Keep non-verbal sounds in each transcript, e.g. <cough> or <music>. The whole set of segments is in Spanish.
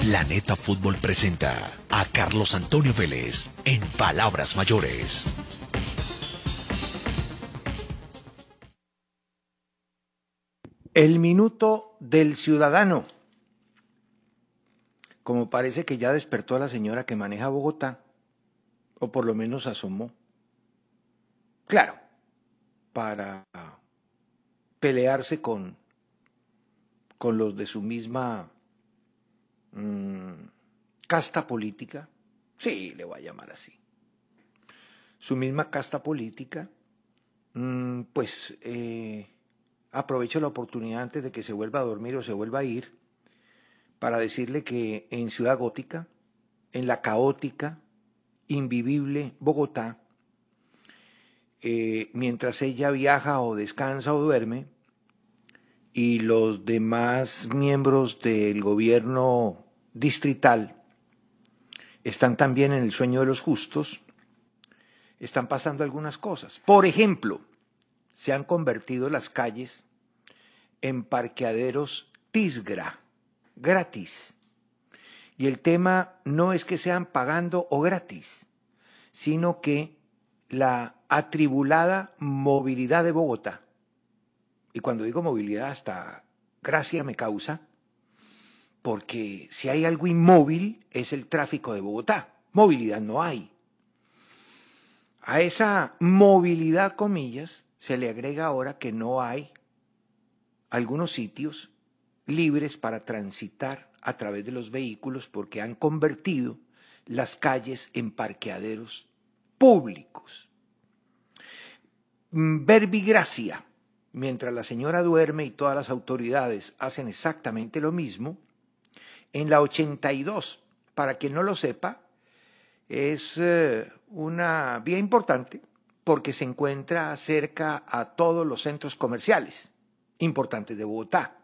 Planeta Fútbol presenta a Carlos Antonio Vélez en Palabras Mayores. El minuto del ciudadano. Como parece que ya despertó a la señora que maneja Bogotá, o por lo menos asomó. Claro, para pelearse con, con los de su misma Mm, casta política, sí, le voy a llamar así, su misma casta política, mm, pues aprovecho aprovecha la oportunidad antes de que se vuelva a dormir o se vuelva a ir para decirle que en Ciudad Gótica, en la caótica, invivible Bogotá, eh, mientras ella viaja o descansa o duerme, y los demás miembros del gobierno distrital, están también en el sueño de los justos, están pasando algunas cosas. Por ejemplo, se han convertido las calles en parqueaderos Tisgra, gratis. Y el tema no es que sean pagando o gratis, sino que la atribulada movilidad de Bogotá, y cuando digo movilidad hasta gracia me causa, porque si hay algo inmóvil es el tráfico de Bogotá. Movilidad no hay. A esa movilidad, comillas, se le agrega ahora que no hay algunos sitios libres para transitar a través de los vehículos porque han convertido las calles en parqueaderos públicos. Mm, verbigracia, mientras la señora duerme y todas las autoridades hacen exactamente lo mismo, en la 82, para quien no lo sepa, es eh, una vía importante porque se encuentra cerca a todos los centros comerciales importantes de Bogotá.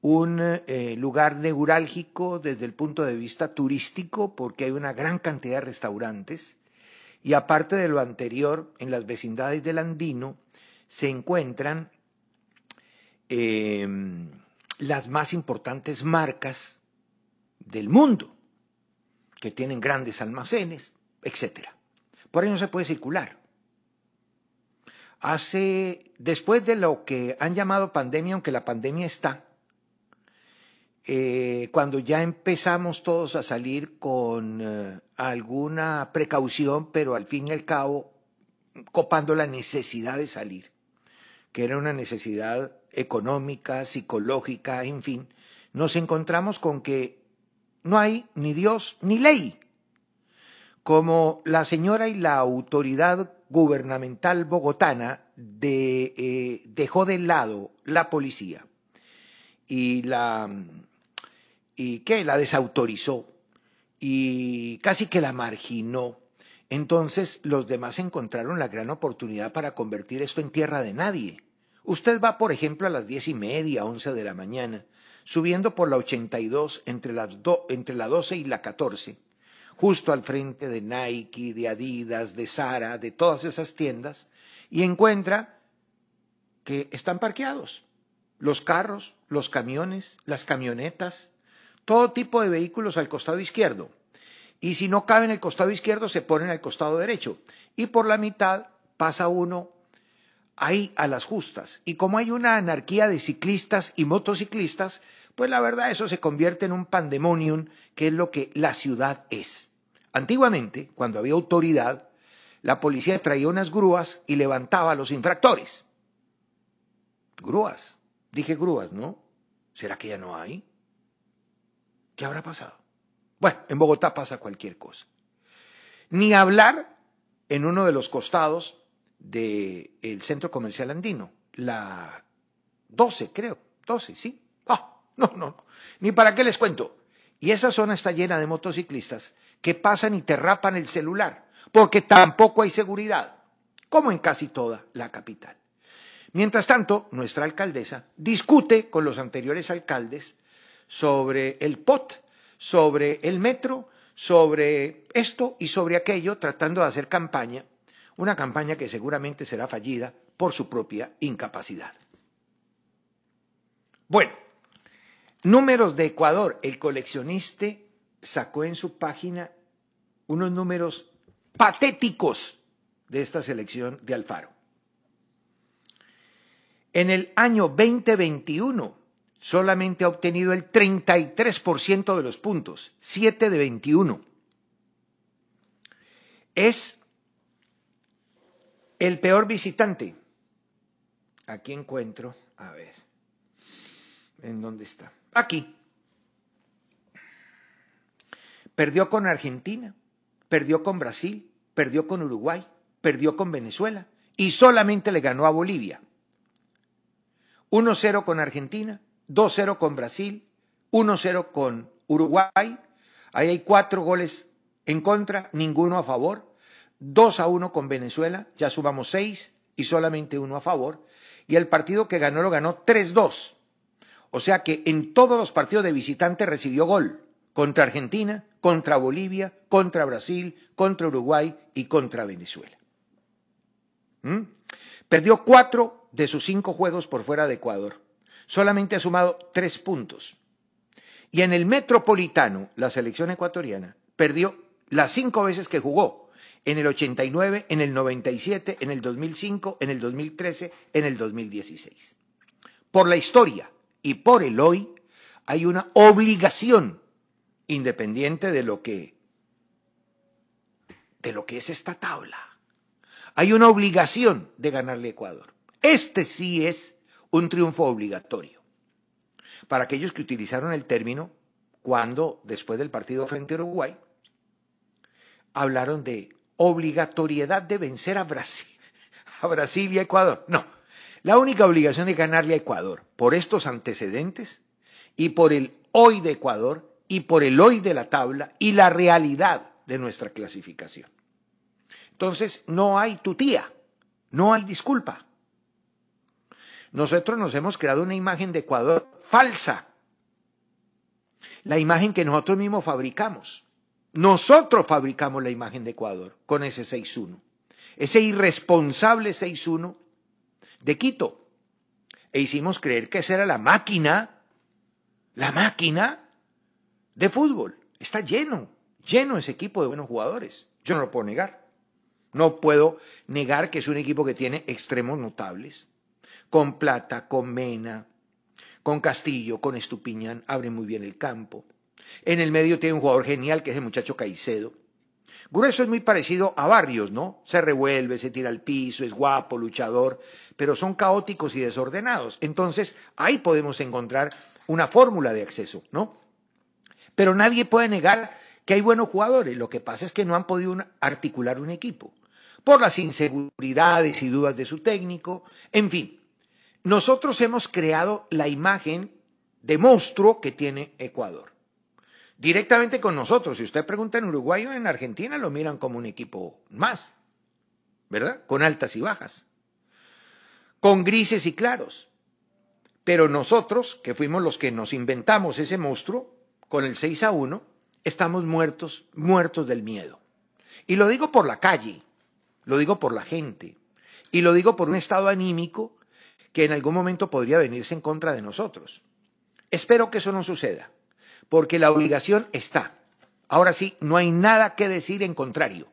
Un eh, lugar neurálgico desde el punto de vista turístico porque hay una gran cantidad de restaurantes y aparte de lo anterior, en las vecindades del Andino se encuentran em, las más importantes marcas del mundo, que tienen grandes almacenes, etc. Por ahí no se puede circular. Hace, después de lo que han llamado pandemia, aunque la pandemia está, eh, cuando ya empezamos todos a salir con eh, alguna precaución, pero al fin y al cabo copando la necesidad de salir, que era una necesidad económica, psicológica, en fin, nos encontramos con que no hay ni Dios ni ley. Como la señora y la autoridad gubernamental bogotana de, eh, dejó de lado la policía y la y que la desautorizó y casi que la marginó. Entonces los demás encontraron la gran oportunidad para convertir esto en tierra de nadie Usted va, por ejemplo, a las diez y media, once de la mañana, subiendo por la 82 entre, las entre la 12 y la 14, justo al frente de Nike, de Adidas, de Zara, de todas esas tiendas, y encuentra que están parqueados los carros, los camiones, las camionetas, todo tipo de vehículos al costado izquierdo. Y si no caben el costado izquierdo, se ponen al costado derecho. Y por la mitad pasa uno hay a las justas. Y como hay una anarquía de ciclistas y motociclistas, pues la verdad eso se convierte en un pandemonium, que es lo que la ciudad es. Antiguamente, cuando había autoridad, la policía traía unas grúas y levantaba a los infractores. Grúas. Dije grúas, ¿no? ¿Será que ya no hay? ¿Qué habrá pasado? Bueno, en Bogotá pasa cualquier cosa. Ni hablar en uno de los costados del el Centro Comercial Andino, la 12, creo, 12, ¿sí? Ah, no, no, no, ni para qué les cuento. Y esa zona está llena de motociclistas que pasan y te rapan el celular, porque tampoco hay seguridad, como en casi toda la capital. Mientras tanto, nuestra alcaldesa discute con los anteriores alcaldes sobre el POT, sobre el metro, sobre esto y sobre aquello, tratando de hacer campaña una campaña que seguramente será fallida por su propia incapacidad. Bueno, números de Ecuador. El coleccionista sacó en su página unos números patéticos de esta selección de Alfaro. En el año 2021 solamente ha obtenido el 33% de los puntos, 7 de 21. Es el peor visitante. Aquí encuentro, a ver, ¿en dónde está? Aquí. Perdió con Argentina, perdió con Brasil, perdió con Uruguay, perdió con Venezuela y solamente le ganó a Bolivia. 1-0 con Argentina, 2-0 con Brasil, 1-0 con Uruguay. Ahí hay cuatro goles en contra, ninguno a favor. 2 a 1 con Venezuela, ya sumamos 6 y solamente uno a favor. Y el partido que ganó lo ganó 3-2. O sea que en todos los partidos de visitante recibió gol. Contra Argentina, contra Bolivia, contra Brasil, contra Uruguay y contra Venezuela. ¿Mm? Perdió cuatro de sus cinco juegos por fuera de Ecuador. Solamente ha sumado tres puntos. Y en el Metropolitano, la selección ecuatoriana perdió las cinco veces que jugó en el 89, en el 97, en el 2005, en el 2013, en el 2016. Por la historia y por el hoy hay una obligación independiente de lo que de lo que es esta tabla. Hay una obligación de ganarle a Ecuador. Este sí es un triunfo obligatorio. Para aquellos que utilizaron el término cuando después del partido frente a Uruguay hablaron de obligatoriedad de vencer a Brasil, <laughs> a Brasil y a Ecuador. No, la única obligación de ganarle a Ecuador por estos antecedentes y por el hoy de Ecuador y por el hoy de la tabla y la realidad de nuestra clasificación. Entonces, no hay tutía, no hay disculpa. Nosotros nos hemos creado una imagen de Ecuador falsa, la imagen que nosotros mismos fabricamos. Nosotros fabricamos la imagen de Ecuador con ese 6-1. Ese irresponsable 6-1 de Quito. E hicimos creer que esa era la máquina, la máquina de fútbol. Está lleno, lleno ese equipo de buenos jugadores. Yo no lo puedo negar. No puedo negar que es un equipo que tiene extremos notables. Con Plata, con Mena, con Castillo, con Estupiñán, abre muy bien el campo. En el medio tiene un jugador genial que es el muchacho Caicedo. Grueso es muy parecido a Barrios, ¿no? Se revuelve, se tira al piso, es guapo, luchador, pero son caóticos y desordenados. Entonces, ahí podemos encontrar una fórmula de acceso, ¿no? Pero nadie puede negar que hay buenos jugadores. Lo que pasa es que no han podido articular un equipo por las inseguridades y dudas de su técnico. En fin, nosotros hemos creado la imagen de monstruo que tiene Ecuador directamente con nosotros. Si usted pregunta en Uruguay o en Argentina, lo miran como un equipo más, ¿verdad? Con altas y bajas, con grises y claros. Pero nosotros, que fuimos los que nos inventamos ese monstruo, con el 6 a 1, estamos muertos, muertos del miedo. Y lo digo por la calle, lo digo por la gente, y lo digo por un estado anímico que en algún momento podría venirse en contra de nosotros. Espero que eso no suceda porque la obligación está. Ahora sí, no hay nada que decir en contrario.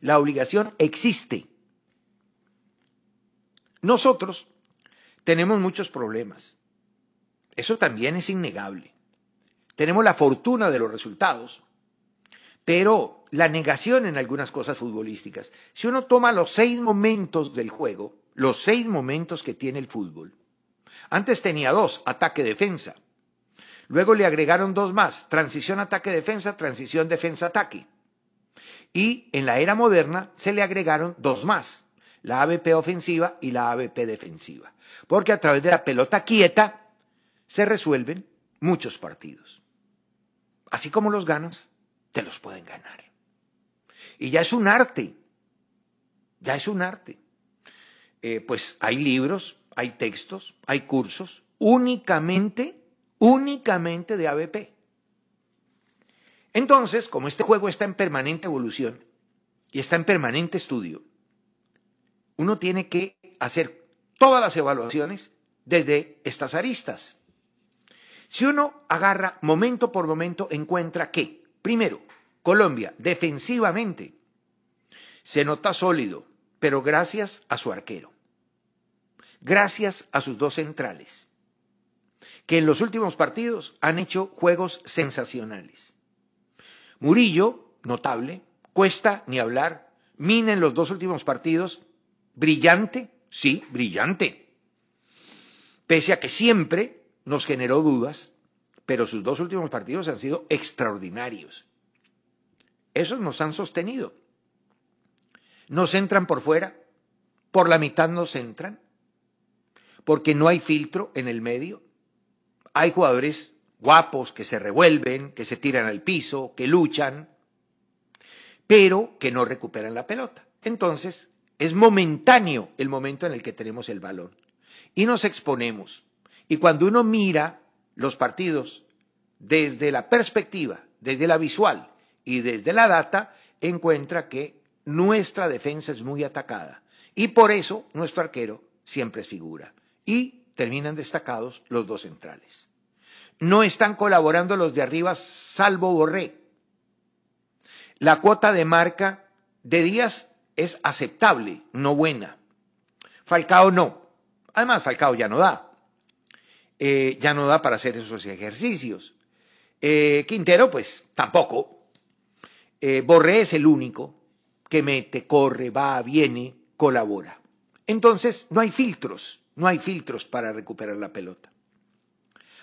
La obligación existe. Nosotros tenemos muchos problemas. Eso también es innegable. Tenemos la fortuna de los resultados, pero la negación en algunas cosas futbolísticas. Si uno toma los seis momentos del juego, los seis momentos que tiene el fútbol, antes tenía dos, ataque-defensa, Luego le agregaron dos más, transición ataque-defensa, transición defensa-ataque. Y en la era moderna se le agregaron dos más, la ABP ofensiva y la ABP defensiva. Porque a través de la pelota quieta se resuelven muchos partidos. Así como los ganas, te los pueden ganar. Y ya es un arte, ya es un arte. Eh, pues hay libros, hay textos, hay cursos únicamente únicamente de ABP. Entonces, como este juego está en permanente evolución y está en permanente estudio, uno tiene que hacer todas las evaluaciones desde estas aristas. Si uno agarra momento por momento, encuentra que, primero, Colombia defensivamente se nota sólido, pero gracias a su arquero, gracias a sus dos centrales que en los últimos partidos han hecho juegos sensacionales. Murillo, notable, cuesta ni hablar, Mina en los dos últimos partidos, brillante, sí, brillante. Pese a que siempre nos generó dudas, pero sus dos últimos partidos han sido extraordinarios. Esos nos han sostenido. Nos entran por fuera, por la mitad nos entran, porque no hay filtro en el medio, hay jugadores guapos que se revuelven, que se tiran al piso, que luchan, pero que no recuperan la pelota. Entonces, es momentáneo el momento en el que tenemos el balón y nos exponemos. Y cuando uno mira los partidos desde la perspectiva, desde la visual y desde la data, encuentra que nuestra defensa es muy atacada. Y por eso nuestro arquero siempre figura. Y terminan destacados los dos centrales. No están colaborando los de arriba, salvo Borré. La cuota de marca de Díaz es aceptable, no buena. Falcao no. Además, Falcao ya no da. Eh, ya no da para hacer esos ejercicios. Eh, Quintero, pues tampoco. Eh, Borré es el único que mete, corre, va, viene, colabora. Entonces, no hay filtros. No hay filtros para recuperar la pelota.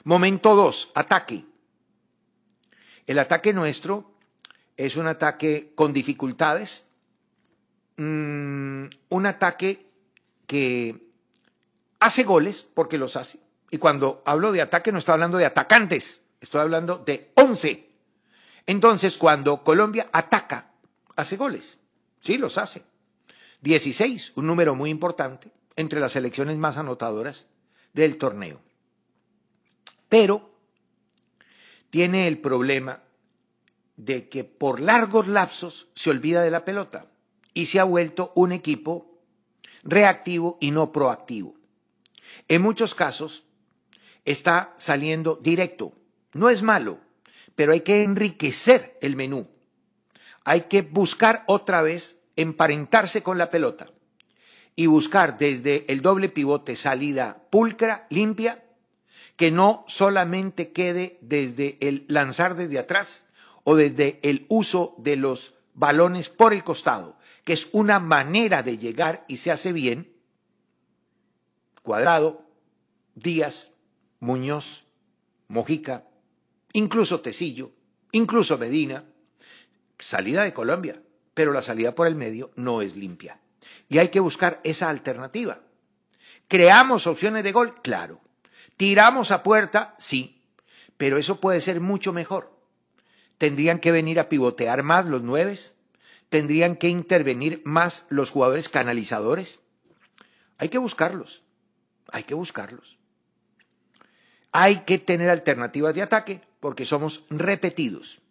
Momento 2, ataque. El ataque nuestro es un ataque con dificultades, mm, un ataque que hace goles porque los hace. Y cuando hablo de ataque no estoy hablando de atacantes, estoy hablando de 11. Entonces, cuando Colombia ataca, hace goles. Sí, los hace. 16, un número muy importante entre las selecciones más anotadoras del torneo. Pero tiene el problema de que por largos lapsos se olvida de la pelota y se ha vuelto un equipo reactivo y no proactivo. En muchos casos está saliendo directo. No es malo, pero hay que enriquecer el menú. Hay que buscar otra vez emparentarse con la pelota y buscar desde el doble pivote salida pulcra, limpia, que no solamente quede desde el lanzar desde atrás o desde el uso de los balones por el costado, que es una manera de llegar y se hace bien. Cuadrado, Díaz, Muñoz, Mojica, incluso Tecillo, incluso Medina, salida de Colombia, pero la salida por el medio no es limpia. Y hay que buscar esa alternativa. ¿Creamos opciones de gol? Claro. ¿Tiramos a puerta? Sí. Pero eso puede ser mucho mejor. Tendrían que venir a pivotear más los nueves. Tendrían que intervenir más los jugadores canalizadores. Hay que buscarlos. Hay que buscarlos. Hay que tener alternativas de ataque porque somos repetidos.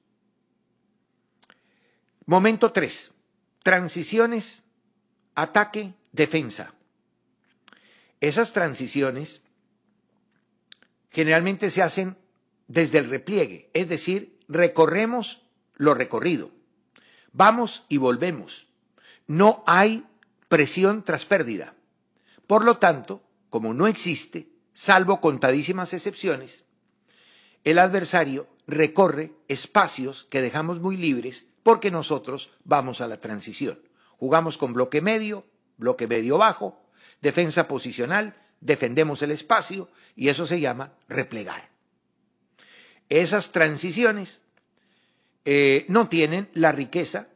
Momento tres. Transiciones ataque, defensa. Esas transiciones generalmente se hacen desde el repliegue, es decir, recorremos lo recorrido, vamos y volvemos. No hay presión tras pérdida. Por lo tanto, como no existe, salvo contadísimas excepciones, el adversario recorre espacios que dejamos muy libres porque nosotros vamos a la transición. Jugamos con bloque medio, bloque medio bajo, defensa posicional, defendemos el espacio y eso se llama replegar. Esas transiciones eh, no tienen la riqueza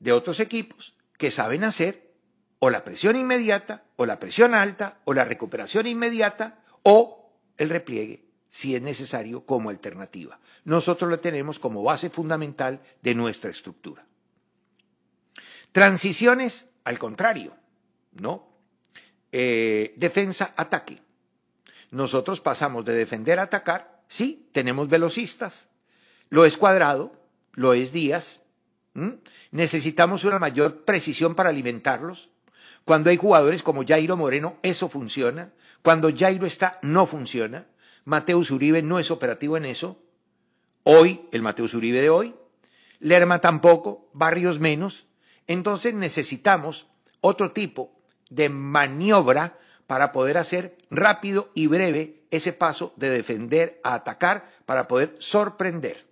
de otros equipos que saben hacer o la presión inmediata, o la presión alta, o la recuperación inmediata, o el repliegue, si es necesario, como alternativa. Nosotros lo tenemos como base fundamental de nuestra estructura. Transiciones, al contrario, ¿no? Eh, defensa, ataque. Nosotros pasamos de defender a atacar, sí, tenemos velocistas, lo es cuadrado, lo es Díaz. necesitamos una mayor precisión para alimentarlos. Cuando hay jugadores como Jairo Moreno, eso funciona. Cuando Jairo está, no funciona. Mateus Uribe no es operativo en eso. Hoy, el Mateus Uribe de hoy. Lerma tampoco, Barrios menos. Entonces necesitamos otro tipo de maniobra para poder hacer rápido y breve ese paso de defender a atacar para poder sorprender.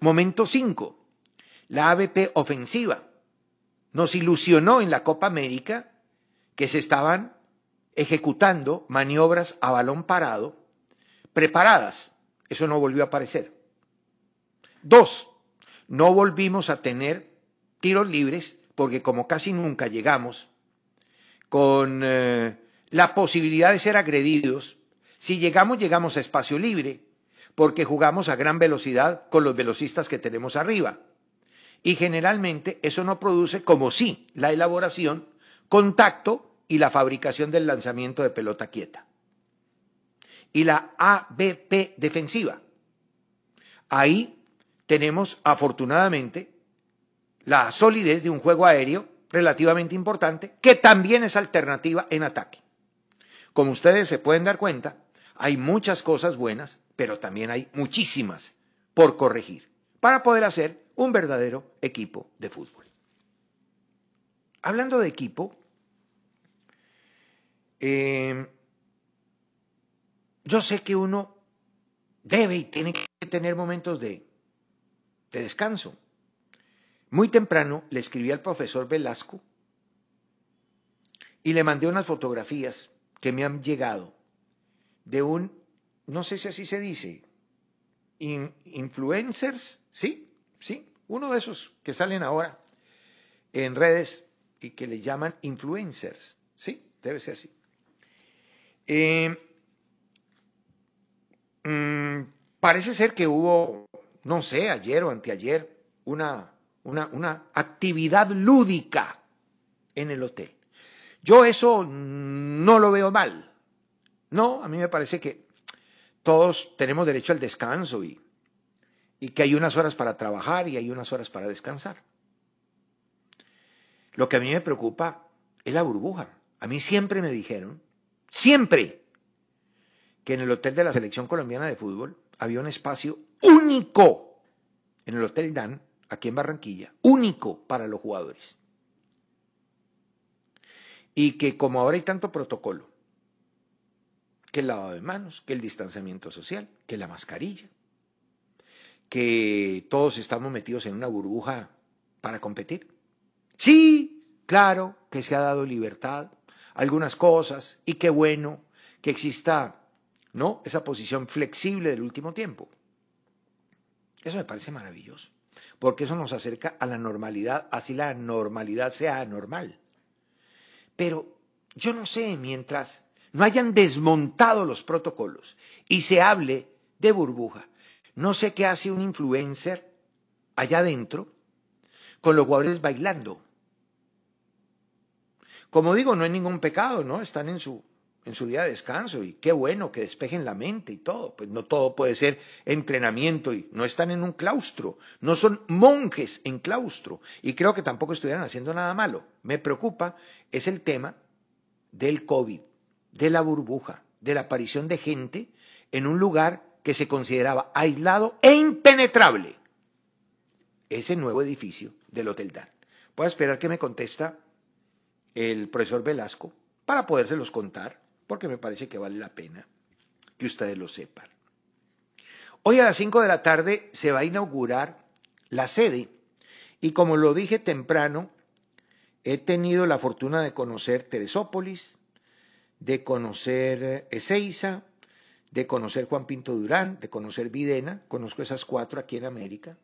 Momento 5. La ABP ofensiva nos ilusionó en la Copa América que se estaban ejecutando maniobras a balón parado preparadas. Eso no volvió a aparecer. Dos, no volvimos a tener tiros libres porque como casi nunca llegamos con eh, la posibilidad de ser agredidos, si llegamos llegamos a espacio libre porque jugamos a gran velocidad con los velocistas que tenemos arriba. Y generalmente eso no produce, como sí, la elaboración, contacto y la fabricación del lanzamiento de pelota quieta. Y la ABP defensiva. Ahí tenemos afortunadamente la solidez de un juego aéreo relativamente importante que también es alternativa en ataque. Como ustedes se pueden dar cuenta, hay muchas cosas buenas, pero también hay muchísimas por corregir para poder hacer un verdadero equipo de fútbol. Hablando de equipo, em, yo sé que uno debe y tiene que tener momentos de de descanso. Muy temprano le escribí al profesor Velasco y le mandé unas fotografías que me han llegado de un, no sé si así se dice, influencers, ¿sí? ¿Sí? Uno de esos que salen ahora en redes y que le llaman influencers, ¿sí? Debe ser así. Eh, mm, parece ser que hubo no sé, ayer o anteayer, una, una, una actividad lúdica en el hotel. Yo eso no lo veo mal. No, a mí me parece que todos tenemos derecho al descanso y, y que hay unas horas para trabajar y hay unas horas para descansar. Lo que a mí me preocupa es la burbuja. A mí siempre me dijeron, siempre, que en el hotel de la selección colombiana de fútbol había un espacio único en el Hotel Dan, aquí en Barranquilla, único para los jugadores. Y que como ahora hay tanto protocolo, que el lavado de manos, que el distanciamiento social, que la mascarilla, que todos estamos metidos en una burbuja para competir. Sí, claro que se ha dado libertad, algunas cosas, y qué bueno que exista ¿no? esa posición flexible del último tiempo. Eso me parece maravilloso, porque eso nos acerca a la normalidad, así la normalidad sea anormal. Pero yo no sé, mientras no hayan desmontado los protocolos y se hable de burbuja, no sé qué hace un influencer allá adentro con los jugadores bailando. Como digo, no hay ningún pecado, ¿no? Están en su en su día de descanso y qué bueno que despejen la mente y todo. Pues no todo puede ser entrenamiento y no están en un claustro, no son monjes en claustro y creo que tampoco estuvieran haciendo nada malo. Me preocupa es el tema del COVID, de la burbuja, de la aparición de gente en un lugar que se consideraba aislado e impenetrable. Ese nuevo edificio del Hotel Dan. Voy a esperar que me contesta el profesor Velasco para podérselos contar porque me parece que vale la pena que ustedes lo sepan. Hoy a las 5 de la tarde se va a inaugurar la sede y como lo dije temprano, he tenido la fortuna de conocer Teresópolis, de conocer eh, Ezeiza, de conocer Juan Pinto Durán, de conocer Videna, conozco esas cuatro aquí en América,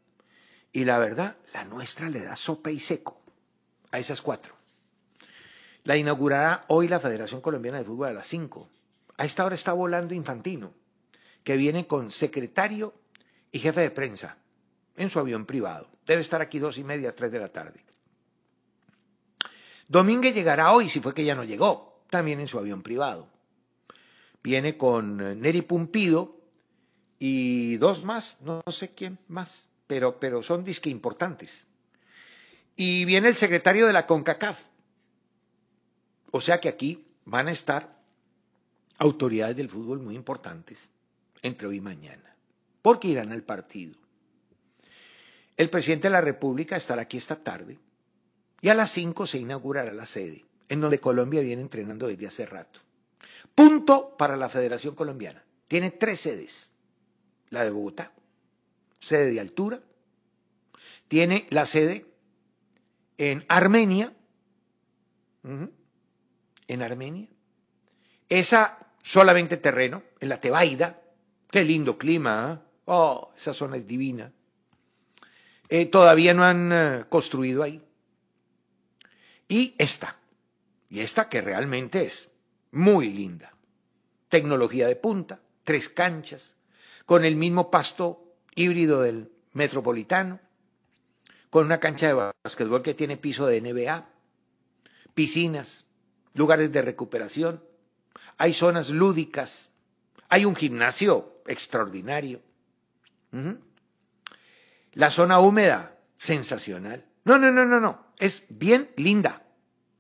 y la verdad, la nuestra le da sopa y seco a esas cuatro. La inaugurará hoy la Federación Colombiana de Fútbol a las 5. A esta hora está volando Infantino, que viene con secretario y jefe de prensa en su avión privado. Debe estar aquí dos y media, tres de la tarde. Domínguez llegará hoy, si fue que ya no llegó, también en su avión privado. Viene con eh, Neri Pumpido y dos más, no sé quién más, pero, pero son disque importantes. Y viene el secretario de la CONCACAF, o sea que aquí van a estar autoridades del fútbol muy importantes entre hoy y mañana, porque irán al partido. El presidente de la República estará aquí esta tarde y a las 5 se inaugurará la sede, en donde Colombia viene entrenando desde hace rato. Punto para la Federación Colombiana. Tiene tres sedes. La de Bogotá, sede de altura. Tiene la sede en Armenia en Armenia. Esa solamente terreno, en la Tebaida. Qué lindo clima. ¿eh? Oh, esa zona es divina. Eh, todavía no han eh, construido ahí. Y esta, y esta que realmente es muy linda. Tecnología de punta, tres canchas, con el mismo pasto híbrido del metropolitano, con una cancha de básquetbol que tiene piso de NBA, piscinas, lugares de recuperación, hay zonas lúdicas, hay un gimnasio extraordinario. La zona húmeda, sensacional. No, no, no, no, no. Es bien linda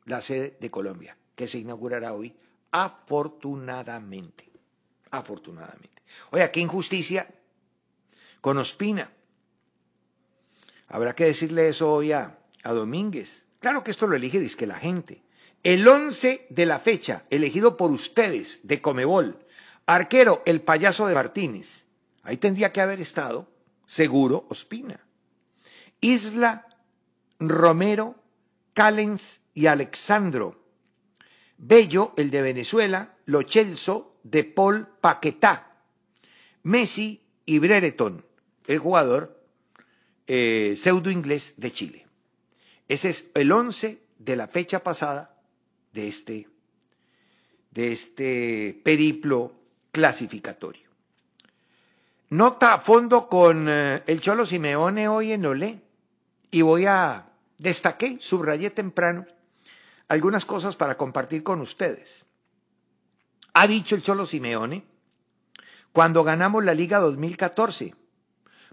la sede de Colombia, que se inaugurará hoy, afortunadamente. Afortunadamente. Oiga, qué injusticia con Ospina. Habrá que decirle eso hoy a, a Domínguez. Claro que esto lo elige, dice que la gente. El 11 de la fecha, elegido por ustedes de Comebol, arquero el payaso de Martínez. Ahí tendría que haber estado, seguro, Ospina. Isla, Romero, Callens y Alexandro. Bello, el de Venezuela, Lochelso, De Paul, Paquetá. Messi y Brereton, el jugador eh, pseudo inglés de Chile. Ese es el 11 de la fecha pasada de este, de este periplo clasificatorio. Nota a fondo con eh, el Cholo Simeone hoy en Olé y voy a destaqué, subrayé temprano algunas cosas para compartir con ustedes. Ha dicho el Cholo Simeone, cuando ganamos la Liga 2014,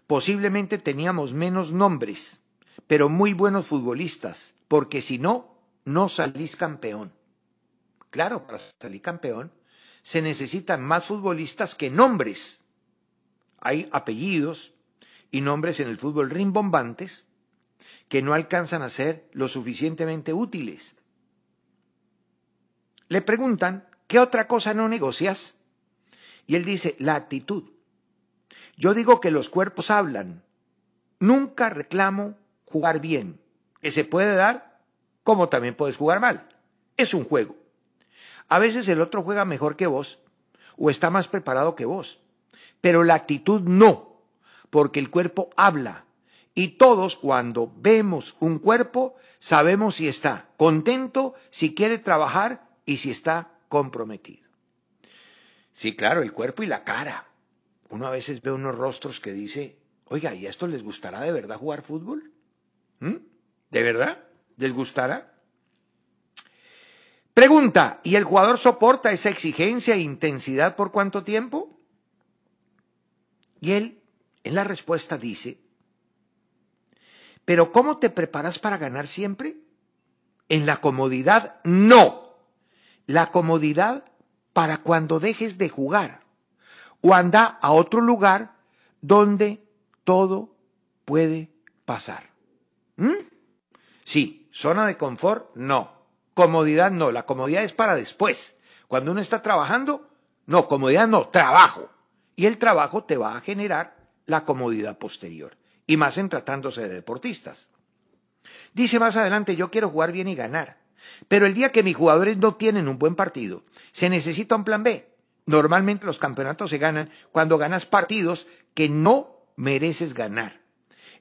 posiblemente teníamos menos nombres, pero muy buenos futbolistas, porque si no, no salís campeón. Claro, para salir campeón se necesitan más futbolistas que nombres. Hay apellidos y nombres en el fútbol rimbombantes que no alcanzan a ser lo suficientemente útiles. Le preguntan, ¿qué otra cosa no negocias? Y él dice, la actitud. Yo digo que los cuerpos hablan. Nunca reclamo jugar bien, que se puede dar como también puedes jugar mal. Es un juego. A veces el otro juega mejor que vos o está más preparado que vos, pero la actitud no, porque el cuerpo habla y todos cuando vemos un cuerpo sabemos si está contento, si quiere trabajar y si está comprometido. Sí, claro, el cuerpo y la cara. Uno a veces ve unos rostros que dice, oiga, ¿y a esto les gustará de verdad jugar fútbol? ¿Mm? ¿De verdad? les gustará. Pregunta, ¿y el jugador soporta esa exigencia e intensidad por cuánto tiempo? Y él, en la respuesta, dice, ¿pero cómo te preparas para ganar siempre? En la comodidad, no. La comodidad para cuando dejes de jugar o anda a otro lugar donde todo puede pasar. ¿Mm? Sí, Zona de confort, no. Comodidad, no. La comodidad es para después. Cuando uno está trabajando, no, comodidad no, trabajo. Y el trabajo te va a generar la comodidad posterior. Y más en tratándose de deportistas. Dice más adelante, yo quiero jugar bien y ganar. Pero el día que mis jugadores no tienen un buen partido, se necesita un plan B. Normalmente los campeonatos se ganan cuando ganas partidos que no mereces ganar.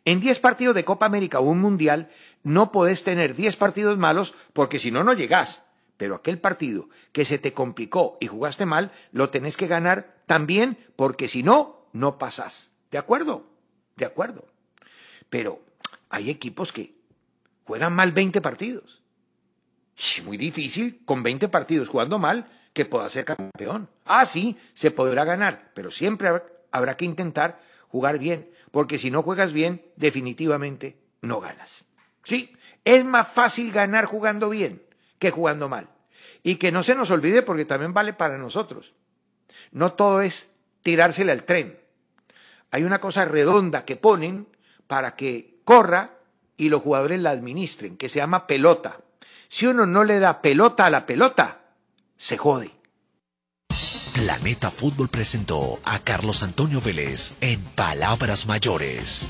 En 10 partidos de Copa América o un Mundial no podés tener 10 partidos malos porque si no, no llegás. Pero aquel partido que se te complicó y jugaste mal, lo tenés que ganar también porque si no, no pasás. ¿De acuerdo? De acuerdo. Pero hay equipos que juegan mal 20 partidos. Es muy difícil con 20 partidos jugando mal que pueda ser campeón. Ah, sí, se podrá ganar, pero siempre habrá que intentar jugar bien, porque si no juegas bien, definitivamente no ganas. Sí, es más fácil ganar jugando bien que jugando mal. Y que no se nos olvide porque también vale para nosotros. No todo es tirársele al tren. Hay una cosa redonda que ponen para que corra y los jugadores la administren, que se llama pelota. Si uno no le da pelota a la pelota, se jode. Meta Fútbol presentó a Carlos Antonio Vélez en Palabras Mayores.